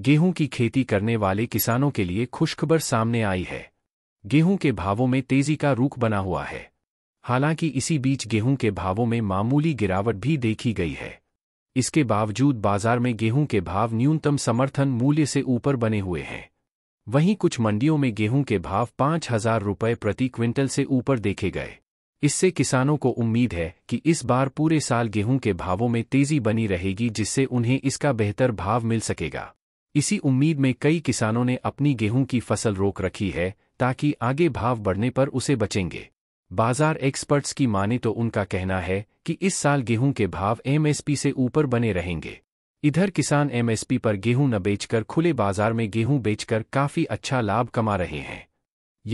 गेहूं की खेती करने वाले किसानों के लिए खुशखबर सामने आई है गेहूं के भावों में तेजी का रुख बना हुआ है हालांकि इसी बीच गेहूं के भावों में मामूली गिरावट भी देखी गई है इसके बावजूद बाजार में गेहूं के भाव न्यूनतम समर्थन मूल्य से ऊपर बने हुए हैं वहीं कुछ मंडियों में गेहूं के भाव पाँच हजार रुपये प्रति क्विंटल से ऊपर देखे गए इससे किसानों को उम्मीद है कि इस बार पूरे साल गेहूं के भावों में तेजी बनी रहेगी जिससे उन्हें इसका बेहतर भाव मिल सकेगा इसी उम्मीद में कई किसानों ने अपनी गेहूं की फसल रोक रखी है ताकि आगे भाव बढ़ने पर उसे बचेंगे बाजार एक्सपर्ट्स की माने तो उनका कहना है कि इस साल गेहूं के भाव एमएसपी से ऊपर बने रहेंगे इधर किसान एमएसपी पर गेहूं न बेचकर खुले बाजार में गेहूं बेचकर काफी अच्छा लाभ कमा रहे हैं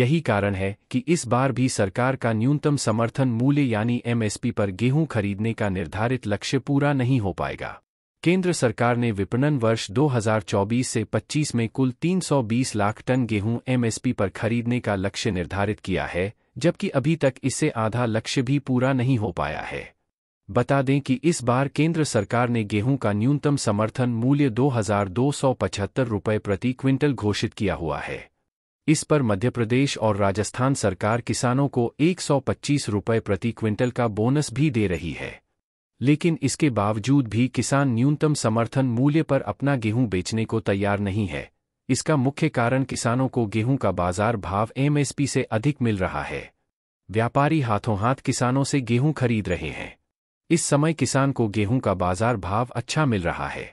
यही कारण है कि इस बार भी सरकार का न्यूनतम समर्थन मूल्य यानी एमएसपी पर गेहूं खरीदने का निर्धारित लक्ष्य पूरा नहीं हो पाएगा केंद्र सरकार ने विपणन वर्ष 2024 से 25 में कुल 320 लाख टन गेहूं एमएसपी पर खरीदने का लक्ष्य निर्धारित किया है जबकि अभी तक इससे आधा लक्ष्य भी पूरा नहीं हो पाया है बता दें कि इस बार केंद्र सरकार ने गेहूं का न्यूनतम समर्थन मूल्य दो रुपये प्रति क्विंटल घोषित किया हुआ है इस पर मध्य प्रदेश और राजस्थान सरकार किसानों को एक रुपये प्रति क्विंटल का बोनस भी दे रही है लेकिन इसके बावजूद भी किसान न्यूनतम समर्थन मूल्य पर अपना गेहूं बेचने को तैयार नहीं है इसका मुख्य कारण किसानों को गेहूं का बाजार भाव एमएसपी से अधिक मिल रहा है व्यापारी हाथों हाथ किसानों से गेहूं खरीद रहे हैं इस समय किसान को गेहूं का बाजार भाव अच्छा मिल रहा है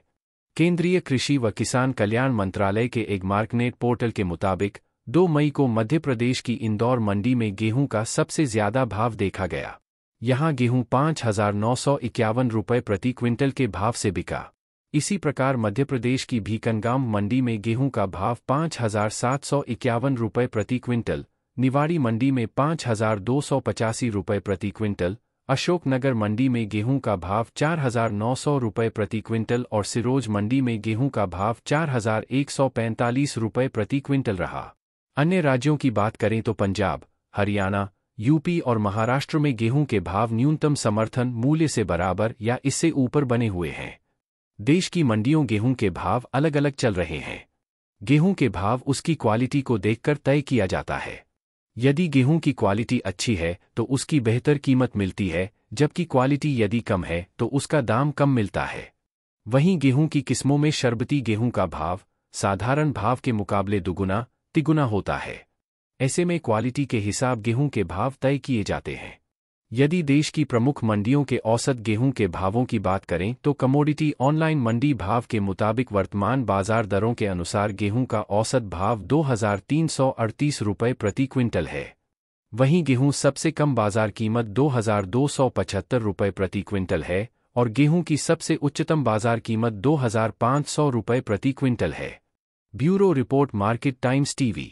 केंद्रीय कृषि व किसान कल्याण मंत्रालय के एक मार्कनेट पोर्टल के मुताबिक 2 मई को मध्य प्रदेश की इंदौर मंडी में गेहूं का सबसे ज्यादा भाव देखा गया यहां गेहूं पांच हजार नौ सौ इक्यावन रुपये प्रति क्विंटल के भाव से बिका इसी प्रकार मध्य प्रदेश की भीकनगाम मंडी में गेहूं का भाव पाँच हजार सात सौ इक्यावन रुपये प्रति क्विंटल निवाड़ी मंडी में पाँच हजार दो सौ पचासी रुपये प्रति क्विंटल अशोकनगर मंडी में गेहूं का भाव चार हजार नौ सौ रुपये प्रति क्विंटल और सिरोज मंडी में गेहूं का भाव चार हजार एक सौ पैंतालीस रुपये प्रति क्विंटल रहा अन्य राज्यों की बात करें तो पंजाब हरियाणा यूपी और महाराष्ट्र में गेहूं के भाव न्यूनतम समर्थन मूल्य से बराबर या इससे ऊपर बने हुए हैं देश की मंडियों गेहूं के भाव अलग अलग चल रहे हैं गेहूं के भाव उसकी क्वालिटी को देखकर तय किया जाता है यदि गेहूं की क्वालिटी अच्छी है तो उसकी बेहतर कीमत मिलती है जबकि क्वालिटी यदि कम है तो उसका दाम कम मिलता है वहीं गेहूं की किस्मों में शरबती गेहूं का भाव साधारण भाव के मुकाबले दुगुना तिगुना होता है ऐसे में क्वालिटी के हिसाब गेहूं के भाव तय किए जाते हैं यदि देश की प्रमुख मंडियों के औसत गेहूं के भावों की बात करें तो कमोडिटी ऑनलाइन मंडी भाव के मुताबिक वर्तमान बाजार दरों के अनुसार गेहूं का औसत भाव दो रुपये प्रति क्विंटल है वहीं गेहूं सबसे कम बाजार कीमत दो रुपये प्रति क्विंटल है और गेहूं की सबसे उच्चतम बाजार कीमत दो रुपये प्रति क्विंटल है bureau report market times TV